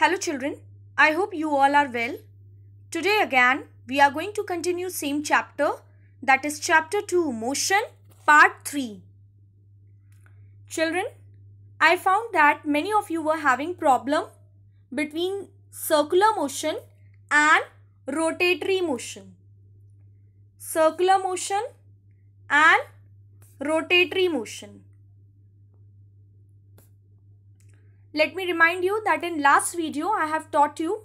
Hello children, I hope you all are well. Today again, we are going to continue same chapter that is chapter 2 motion part 3. Children, I found that many of you were having problem between circular motion and rotatory motion. Circular motion and rotatory motion. Let me remind you that in last video I have taught you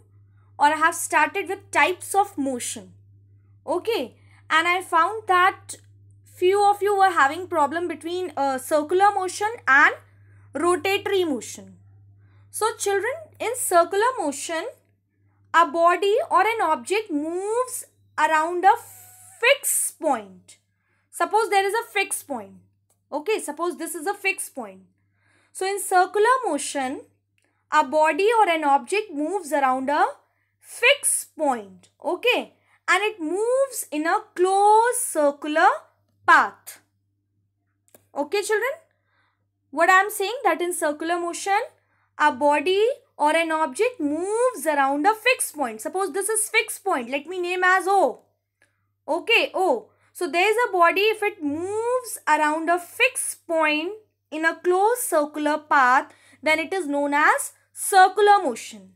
or I have started with types of motion. Okay. And I found that few of you were having problem between uh, circular motion and rotatory motion. So children, in circular motion, a body or an object moves around a fixed point. Suppose there is a fixed point. Okay, suppose this is a fixed point. So in circular motion, a body or an object moves around a fixed point. Okay. And it moves in a closed circular path. Okay children. What I am saying that in circular motion, a body or an object moves around a fixed point. Suppose this is fixed point. Let me name as O. Okay, O. So there is a body if it moves around a fixed point in a closed circular path, then it is known as circular motion.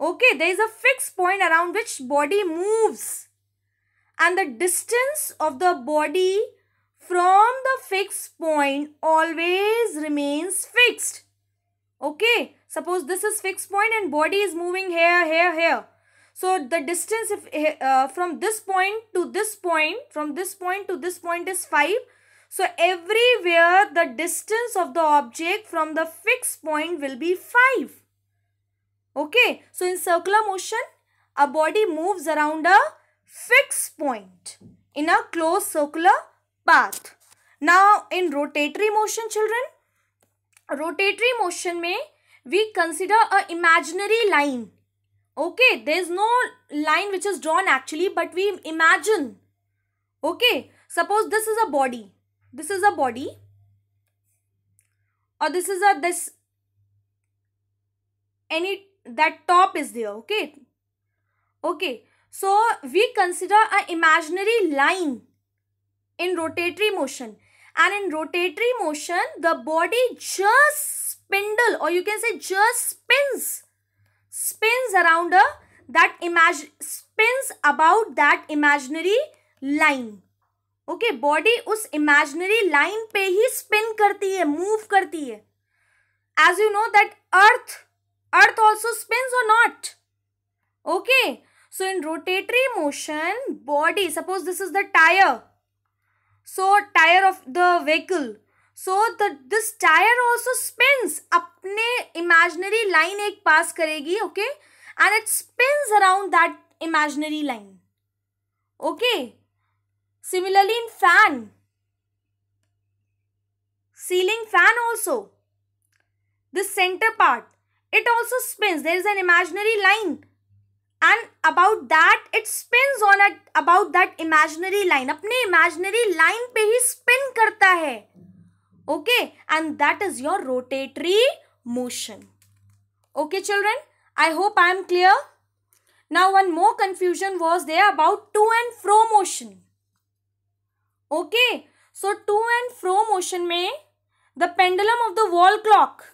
Okay, there is a fixed point around which body moves. And the distance of the body from the fixed point always remains fixed. Okay, suppose this is fixed point and body is moving here, here, here. So the distance if, eh, uh, from this point to this point, from this point to this point is 5 so everywhere the distance of the object from the fixed point will be 5. Okay. So in circular motion, a body moves around a fixed point in a closed circular path. Now in rotatory motion children, rotatory motion may we consider a imaginary line. Okay, there is no line which is drawn actually but we imagine. Okay, suppose this is a body this is a body or this is a this any that top is there okay okay so we consider an imaginary line in rotatory motion and in rotatory motion the body just spindle or you can say just spins spins around a that imagine spins about that imaginary line okay okay, body उस imaginary line पे ही spin करती है move करती है as you know that earth earth also spin और not okay so in rotatory motion body suppose this is the tyre so tyre of the vehicle so the this tyre also spin अपने imaginary line एक पास करेगी okay and it spin around that imaginary line okay Similarly in fan, ceiling fan also, the center part, it also spins. There is an imaginary line and about that it spins on a about that imaginary line. apne imaginary line pe hi spin karta hai Okay and that is your rotatory motion. Okay children, I hope I am clear. Now one more confusion was there about to and fro motion. Okay. So to and fro motion May the pendulum of the wall clock.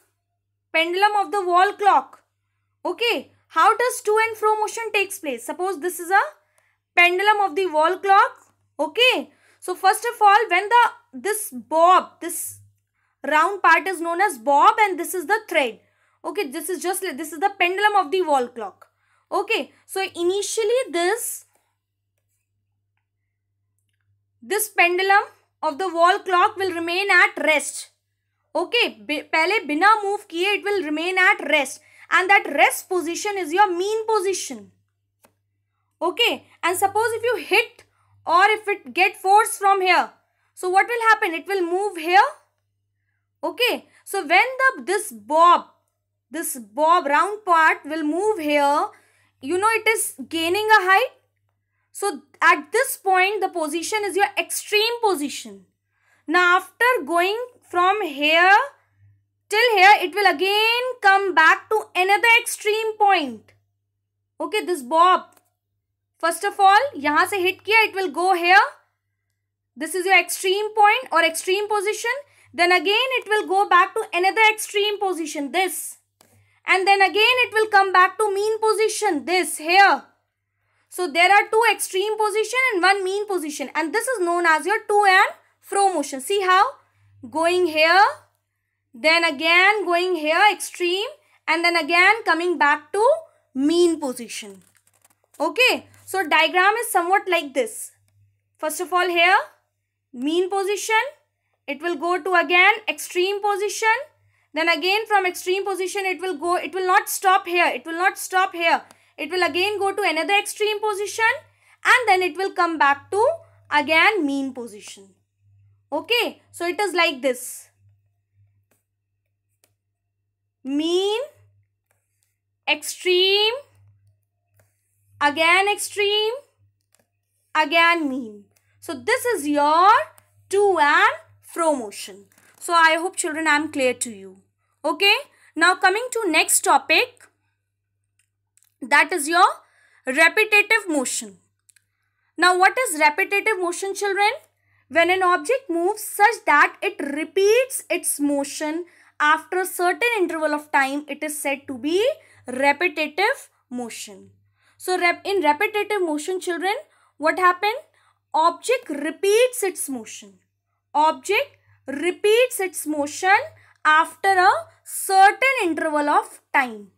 Pendulum of the wall clock. Okay. How does to and fro motion takes place? Suppose this is a pendulum of the wall clock. Okay. So first of all when the this bob this round part is known as bob and this is the thread. Okay. This is just this is the pendulum of the wall clock. Okay. So initially this this pendulum of the wall clock will remain at rest. Okay, पहले बिना move किए it will remain at rest and that rest position is your mean position. Okay, and suppose if you hit or if it get force from here, so what will happen? It will move here. Okay, so when the this bob, this bob round part will move here, you know it is gaining a height so at this point the position is your extreme position. Now after going from here till here it will again come back to another extreme point. Okay this bob. First of all यहाँ से hit here. it will go here. This is your extreme point or extreme position. Then again it will go back to another extreme position this. And then again it will come back to mean position this here. So there are two extreme position and one mean position and this is known as your to and fro motion. See how? Going here, then again going here extreme and then again coming back to mean position. Okay. So diagram is somewhat like this. First of all here, mean position. It will go to again extreme position. Then again from extreme position it will go, it will not stop here. It will not stop here it will again go to another extreme position and then it will come back to again mean position. Okay, so it is like this. Mean, extreme, again extreme, again mean. So this is your to and fro motion. So I hope children I am clear to you. Okay, now coming to next topic that is your repetitive motion. Now what is repetitive motion children? When an object moves such that it repeats its motion after a certain interval of time, it is said to be repetitive motion. So in repetitive motion children, what happens? Object repeats its motion. Object repeats its motion after a certain interval of time.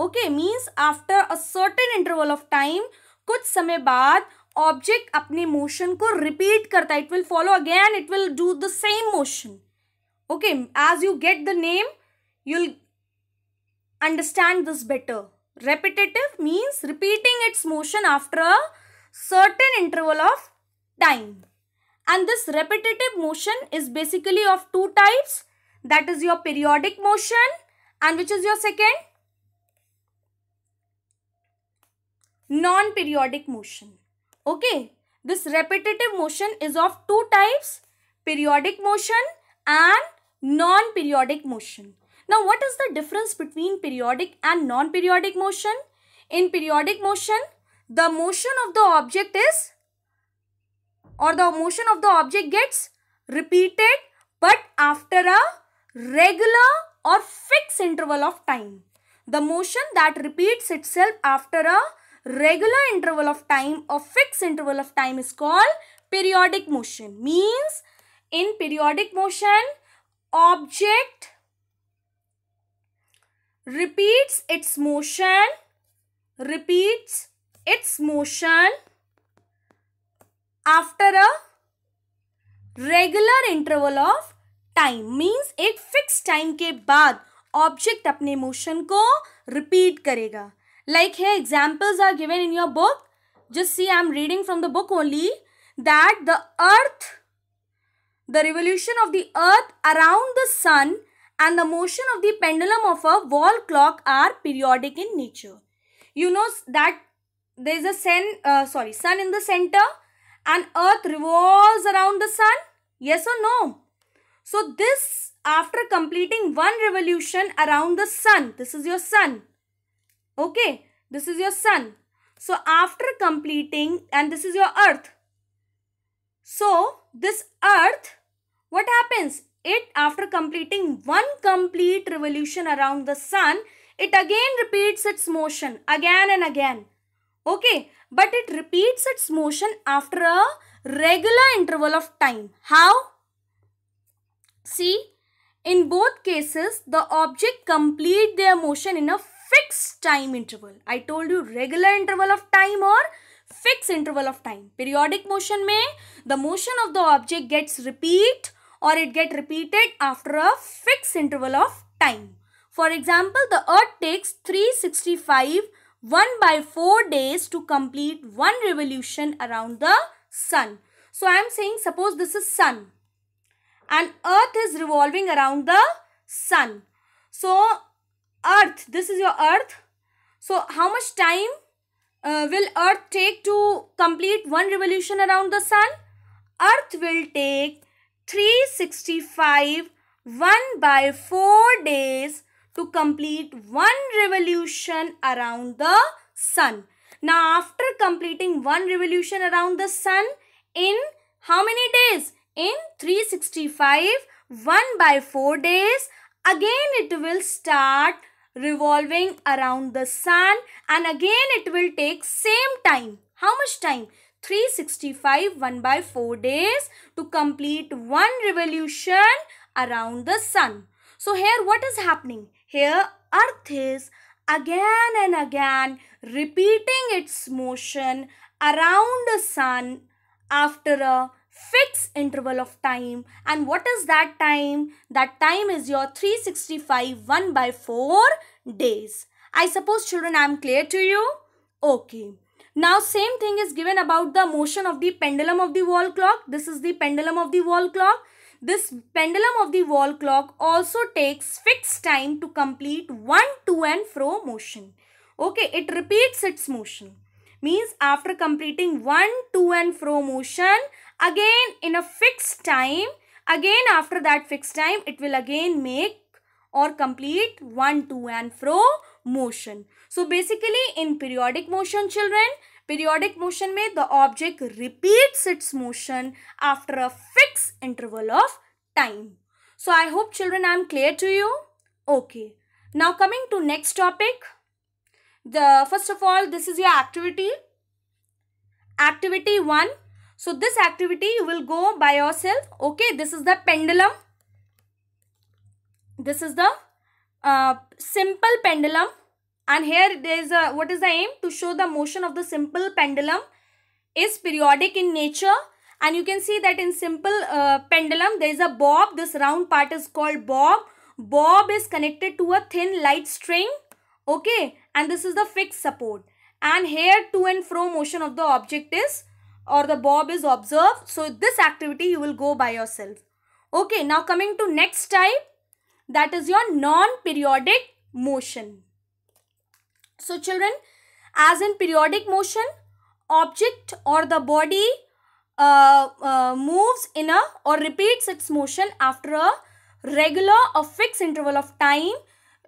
Okay, means after a certain interval of time, कुछ समय बाद object अपने motion को repeat करता it will follow again, it will do the same motion. Okay, as you get the name, you you'll understand this better. Repetitive means repeating its motion after a certain interval of time. And this repetitive motion is basically of two types. That is your periodic motion and which is your second? non-periodic motion. Okay, this repetitive motion is of two types, periodic motion and non-periodic motion. Now, what is the difference between periodic and non-periodic motion? In periodic motion, the motion of the object is or the motion of the object gets repeated but after a regular or fixed interval of time. The motion that repeats itself after a regular interval of time or fixed interval of time is called periodic motion. Means in periodic motion, object repeats its motion, repeats its motion after a regular interval of time means एक fix time के बाद object अपने motion को repeat करेगा Like here examples are given in your book. Just see I am reading from the book only that the earth, the revolution of the earth around the sun and the motion of the pendulum of a wall clock are periodic in nature. You know that there is a sun, uh, sorry, sun in the center and earth revolves around the sun. Yes or no? So this after completing one revolution around the sun, this is your sun Okay, this is your sun. So after completing and this is your earth. So this earth, what happens? It after completing one complete revolution around the sun, it again repeats its motion again and again. Okay, but it repeats its motion after a regular interval of time. How? See, in both cases, the object complete their motion in a fixed time interval. I told you regular interval of time or fixed interval of time. Periodic motion may the motion of the object gets repeat or it get repeated after a fixed interval of time. For example, the earth takes 365 1 by 4 days to complete one revolution around the sun. So I am saying suppose this is sun and earth is revolving around the sun. So earth this is your earth so how much time uh, will earth take to complete one revolution around the sun earth will take 365 1 by 4 days to complete one revolution around the sun now after completing one revolution around the sun in how many days in 365 1 by 4 days again it will start revolving around the sun and again it will take same time. How much time? 365 1 by 4 days to complete one revolution around the sun. So here what is happening? Here earth is again and again repeating its motion around the sun after a fixed interval of time. And what is that time? That time is your 365 1 by 4 days. I suppose children I am clear to you? Okay. Now same thing is given about the motion of the pendulum of the wall clock. This is the pendulum of the wall clock. This pendulum of the wall clock also takes fixed time to complete one to and fro motion. Okay, it repeats its motion. Means after completing one to and fro motion, again in a fixed time again after that fixed time it will again make or complete one to and fro motion so basically in periodic motion children periodic motion mein the object repeats its motion after a fixed interval of time so i hope children i am clear to you okay now coming to next topic the first of all this is your activity activity 1 so this activity you will go by yourself. Okay, this is the pendulum. This is the uh, simple pendulum. And here there is a, what is the aim? To show the motion of the simple pendulum is periodic in nature. And you can see that in simple uh, pendulum there is a bob. This round part is called bob. Bob is connected to a thin light string. Okay. And this is the fixed support. And here to and fro motion of the object is or the bob is observed. So this activity you will go by yourself. Okay, now coming to next type that is your non-periodic motion. So children, as in periodic motion, object or the body uh, uh, moves in a or repeats its motion after a regular or fixed interval of time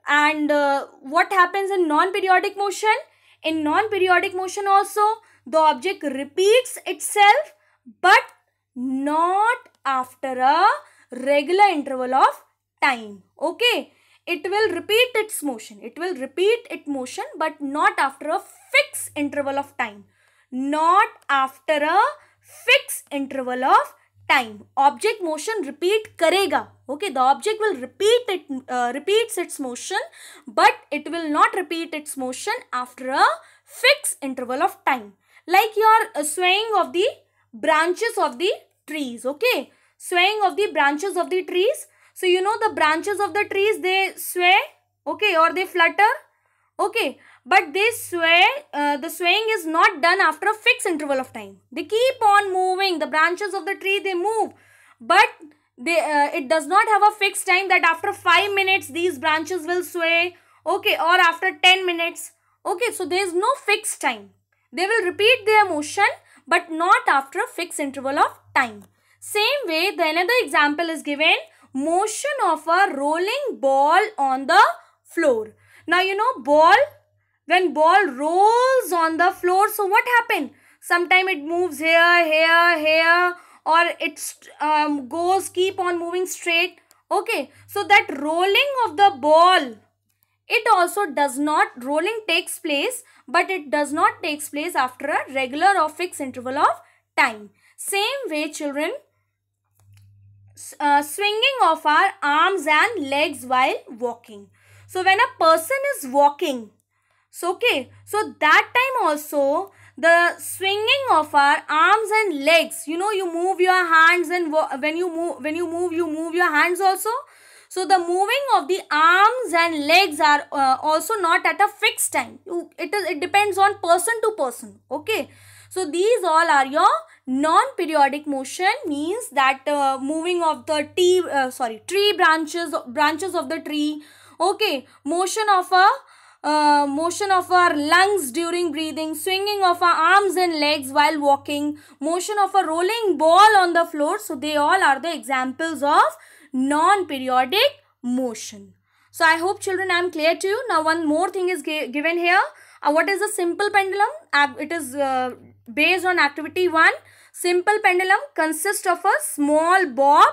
and uh, what happens in non-periodic motion? In non-periodic motion also the object repeats itself but not after a regular interval of time. Okay. It will repeat its motion. It will repeat its motion but not after a fixed interval of time. Not after a fixed interval of time. Object motion repeat karega. Okay. The object will repeat it, uh, repeats its motion but it will not repeat its motion after a fixed interval of time like your uh, swaying of the branches of the trees okay swaying of the branches of the trees so you know the branches of the trees they sway okay or they flutter okay but they sway uh, the swaying is not done after a fixed interval of time they keep on moving the branches of the tree they move but they uh, it does not have a fixed time that after 5 minutes these branches will sway okay or after 10 minutes okay so there is no fixed time they will repeat their motion but not after a fixed interval of time. Same way, the another example is given motion of a rolling ball on the floor. Now, you know ball, when ball rolls on the floor, so what happened? Sometime it moves here, here, here or it um, goes keep on moving straight. Okay, so that rolling of the ball, it also does not, rolling takes place but it does not takes place after a regular or fixed interval of time. Same way children, uh, swinging of our arms and legs while walking. So when a person is walking, so okay, so that time also the swinging of our arms and legs, you know you move your hands and when you move when you move you move your hands also. So the moving of the arms and legs are uh, also not at a fixed time. it, is, it depends on person to person. Okay. So these all are your non-periodic motion means that uh, moving of the tree, uh, sorry, tree branches, branches of the tree. Okay. Motion of a uh, motion of our lungs during breathing, swinging of our arms and legs while walking, motion of a rolling ball on the floor. So, they all are the examples of non-periodic motion. So I hope children I am clear to you. Now one more thing is given here. Uh, what is a simple pendulum? Uh, it is uh, based on activity 1. Simple pendulum consists of a small bob.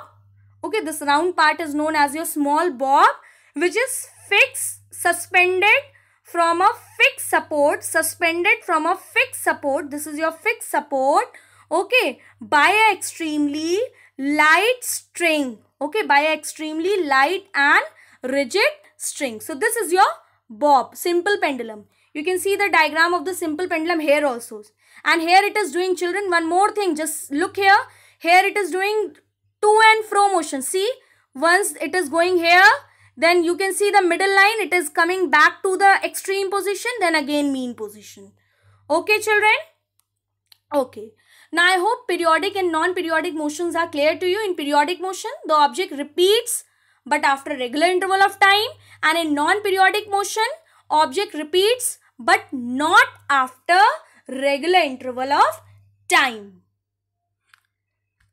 Okay, this round part is known as your small bob which is fixed, suspended from a fixed support, suspended from a fixed support. This is your fixed support. Okay, by a extremely light string okay by extremely light and rigid string so this is your bob simple pendulum you can see the diagram of the simple pendulum here also and here it is doing children one more thing just look here here it is doing to and fro motion see once it is going here then you can see the middle line it is coming back to the extreme position then again mean position okay children okay now I hope periodic and non-periodic motions are clear to you. In periodic motion, the object repeats but after regular interval of time and in non-periodic motion, object repeats but not after regular interval of time.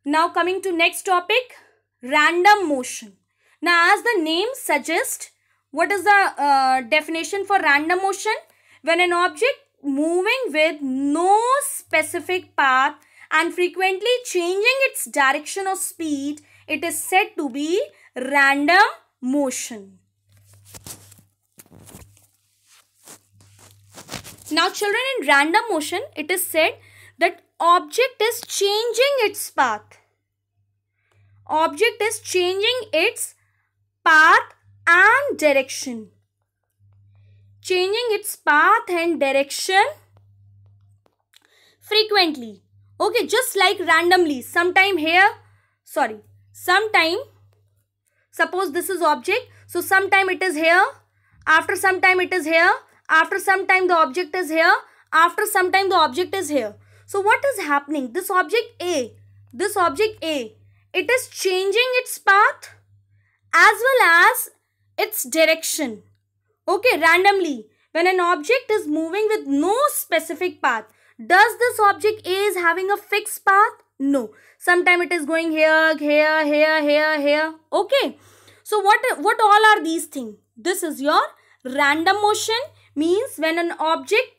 Now coming to next topic, random motion. Now as the name suggests, what is the uh, definition for random motion? When an object moving with no specific path and frequently changing its direction or speed, it is said to be random motion. Now children in random motion, it is said that object is changing its path. Object is changing its path and direction. Changing its path and direction frequently okay just like randomly sometime here sorry sometime suppose this is object so sometime it is here after some time it is here after some time the object is here after some time the object is here so what is happening this object a this object a it is changing its path as well as its direction okay randomly when an object is moving with no specific path does this object A is having a fixed path? No. Sometime it is going here, here, here, here, here. Okay. So what, what all are these things? This is your random motion means when an object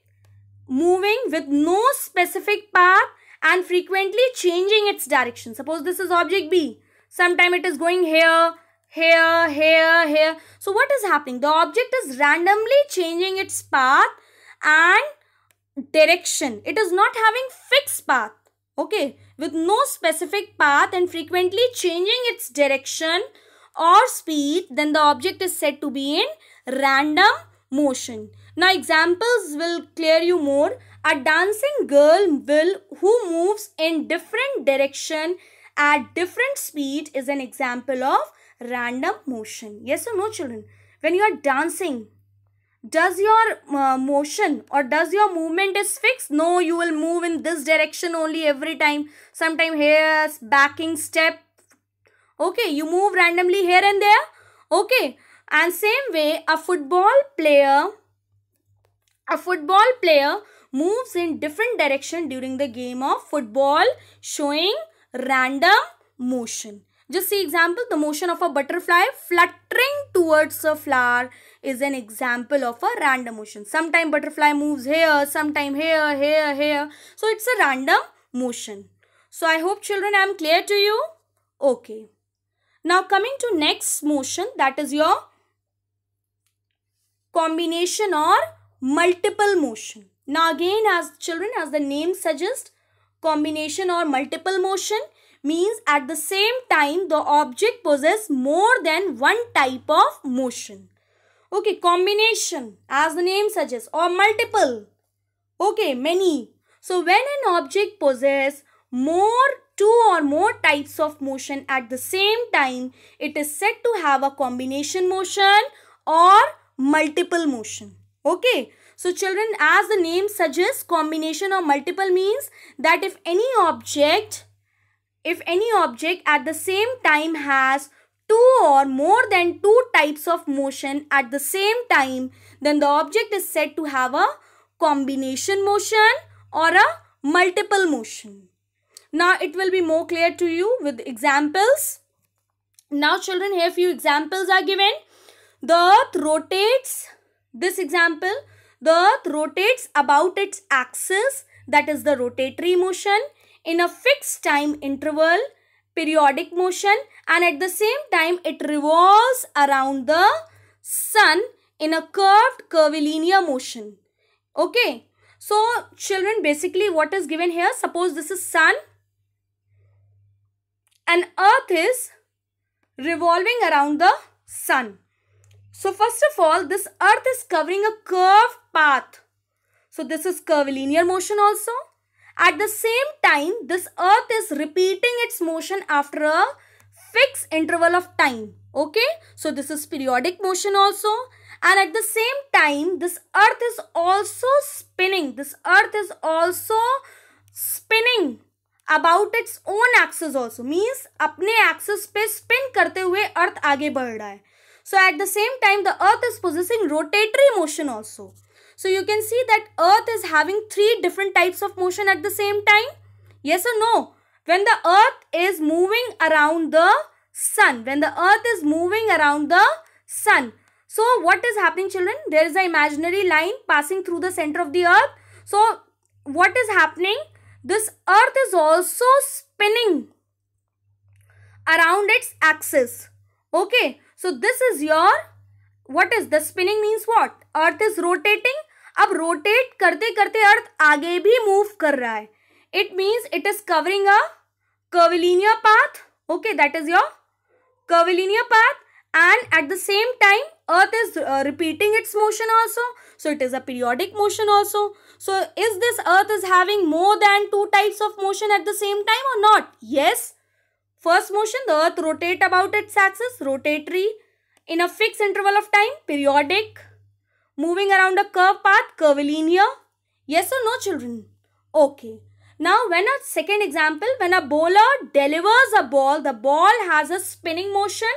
moving with no specific path and frequently changing its direction. Suppose this is object B. Sometime it is going here, here, here, here. So what is happening? The object is randomly changing its path and direction. It is not having fixed path. Okay, with no specific path and frequently changing its direction or speed, then the object is said to be in random motion. Now examples will clear you more. A dancing girl will who moves in different direction at different speed is an example of random motion. Yes or no children? When you are dancing, does your uh, motion or does your movement is fixed no you will move in this direction only every time sometime here's backing step okay you move randomly here and there okay and same way a football player a football player moves in different direction during the game of football showing random motion just see example the motion of a butterfly fluttering towards a flower is an example of a random motion. Sometime butterfly moves here, sometime here, here, here. So it's a random motion. So I hope children I am clear to you. Okay. Now coming to next motion that is your combination or multiple motion. Now again as children as the name suggests combination or multiple motion means at the same time the object possesses more than one type of motion. Okay, combination as the name suggests or multiple. Okay, many. So when an object possesses more two or more types of motion at the same time, it is said to have a combination motion or multiple motion. Okay. So children, as the name suggests, combination or multiple means that if any object, if any object at the same time has two or more than two types of motion at the same time, then the object is said to have a combination motion or a multiple motion. Now it will be more clear to you with examples. Now children here few examples are given. The earth rotates, this example, the earth rotates about its axis that is the rotatory motion in a fixed time interval periodic motion and at the same time it revolves around the sun in a curved curvilinear motion. Okay. So children basically what is given here suppose this is sun and earth is revolving around the sun. So first of all this earth is covering a curved path. So this is curvilinear motion also at the same time, this earth is repeating its motion after a fixed interval of time. Okay, so this is periodic motion also. And at the same time, this earth is also spinning. This earth is also spinning about its own axis also. Means अपने axis पे spin करते हुए अर्थ आगे बढ़ रहा है so at the same time the earth is possessing rotatory motion so you can see that earth is having three different types of motion at the same time. Yes or no? When the earth is moving around the sun. When the earth is moving around the sun. So what is happening children? There is an imaginary line passing through the center of the earth. So what is happening? This earth is also spinning around its axis. Okay. So this is your, what is the spinning means what? Earth is rotating अब rotate करते करते earth आगे भी move कर रहा है it means it is covering curvilinear path okay that is your curvilinear path and at the same time earth is uh, repeating its motion also so it is a periodic motion also so is this earth is having more than two types of motion at the same time or not yes first motion the earth rotate about its axis rotatory in a fixed interval of time periodic Moving around a curve path, curvilinear. Yes or no children? Okay. Now when a second example, when a bowler delivers a ball, the ball has a spinning motion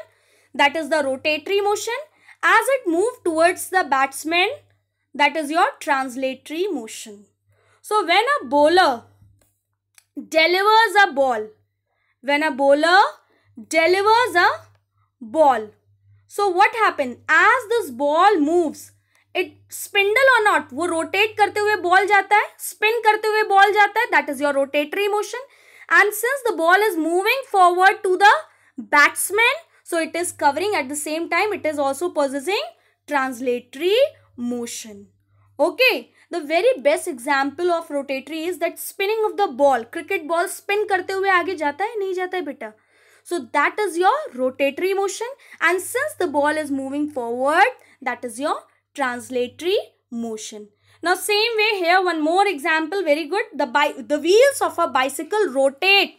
that is the rotatory motion as it moves towards the batsman that is your translatory motion. So when a bowler delivers a ball, when a bowler delivers a ball, so what happens? As this ball moves, it spindle और not वो rotate करते हुए ball जाता है spin करते हुए ball जाता है that is your rotatory motion and since the ball is moving forward to the batsman so it is covering at the same time it is also possessing translatory motion okay the very best example of rotatory is that spinning of the ball cricket ball spin करते हुए आगे जाता है नहीं जाता है बेटा so that is your rotatory motion and since the ball is moving forward that is your translatory motion. Now same way here one more example very good the bi the wheels of a bicycle rotate.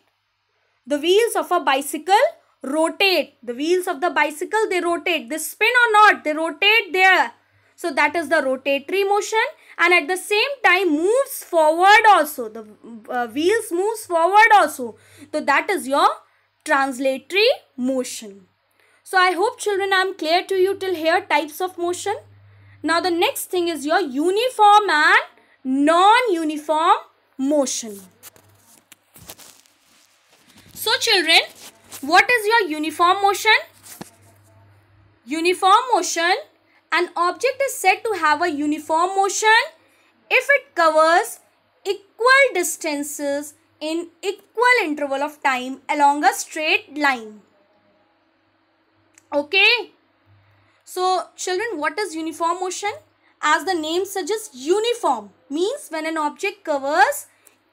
The wheels of a bicycle rotate. The wheels of the bicycle they rotate. They spin or not they rotate there. So that is the rotatory motion and at the same time moves forward also. The uh, wheels moves forward also. So that is your translatory motion. So I hope children I am clear to you till here types of motion. Now the next thing is your uniform and non-uniform motion. So children, what is your uniform motion? Uniform motion. An object is said to have a uniform motion if it covers equal distances in equal interval of time along a straight line. Okay. So children, what is uniform motion? As the name suggests, uniform means when an object covers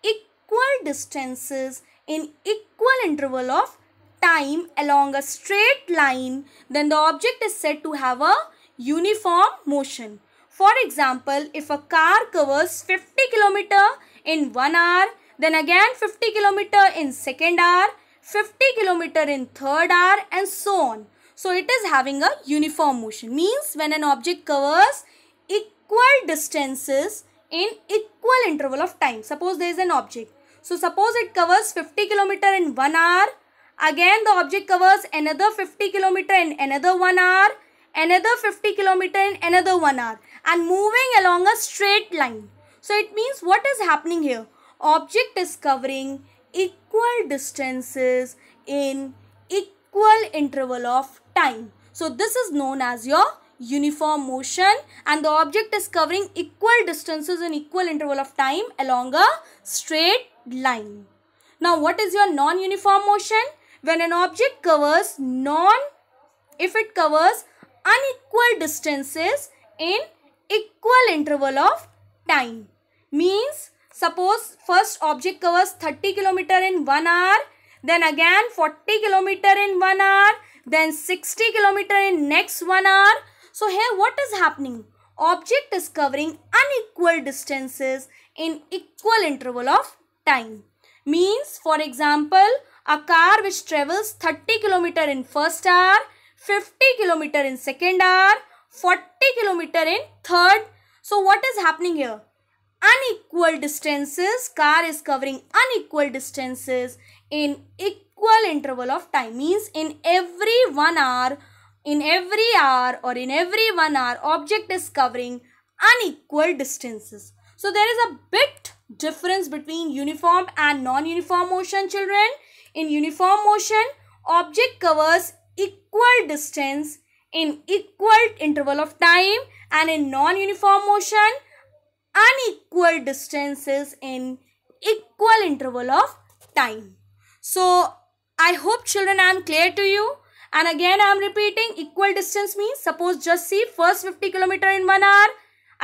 equal distances in equal interval of time along a straight line, then the object is said to have a uniform motion. For example, if a car covers 50 km in 1 hour, then again 50 km in second hour, 50 km in third hour and so on. So it is having a uniform motion. Means when an object covers equal distances in equal interval of time. Suppose there is an object. So suppose it covers 50 kilometer in 1 hour. Again the object covers another 50 kilometer in another 1 hour. Another 50 kilometer in another 1 hour. And moving along a straight line. So it means what is happening here? Object is covering equal distances in equal interval of time. So this is known as your uniform motion and the object is covering equal distances in equal interval of time along a straight line. Now what is your non-uniform motion? When an object covers non, if it covers unequal distances in equal interval of time. Means suppose first object covers 30 kilometer in 1 hour then again 40 kilometer in 1 hour then 60 kilometer in next 1 hour. So here what is happening? Object is covering unequal distances in equal interval of time. Means for example, a car which travels 30 kilometer in first hour, 50 kilometer in second hour, 40 kilometer in third. So what is happening here? Unequal distances, car is covering unequal distances in equal equal interval of time means in every one hour in every hour or in every one hour object is covering unequal distances so there is a bit difference between uniform and non-uniform motion children in uniform motion object covers equal distance in equal interval of time and in non-uniform motion unequal distances in equal interval of time so I hope children I am clear to you. And again I am repeating equal distance means suppose just see first 50 km in one hour.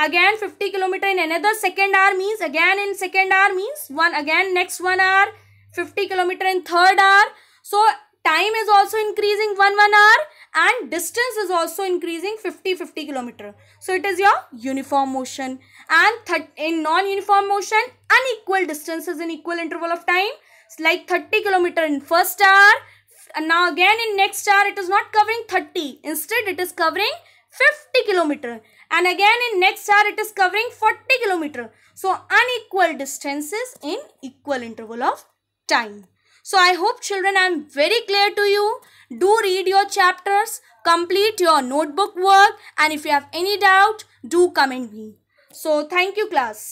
Again 50 km in another second hour means again in second hour means one again next one hour. 50 km in third hour. So time is also increasing one one hour and distance is also increasing 50 50 km. So it is your uniform motion and in non-uniform motion unequal distance is in equal interval of time it's like 30 kilometer in first hour and now again in next hour it is not covering 30 instead it is covering 50 kilometer and again in next hour it is covering 40 kilometer so unequal distances in equal interval of time so i hope children i am very clear to you do read your chapters complete your notebook work and if you have any doubt do comment me so thank you class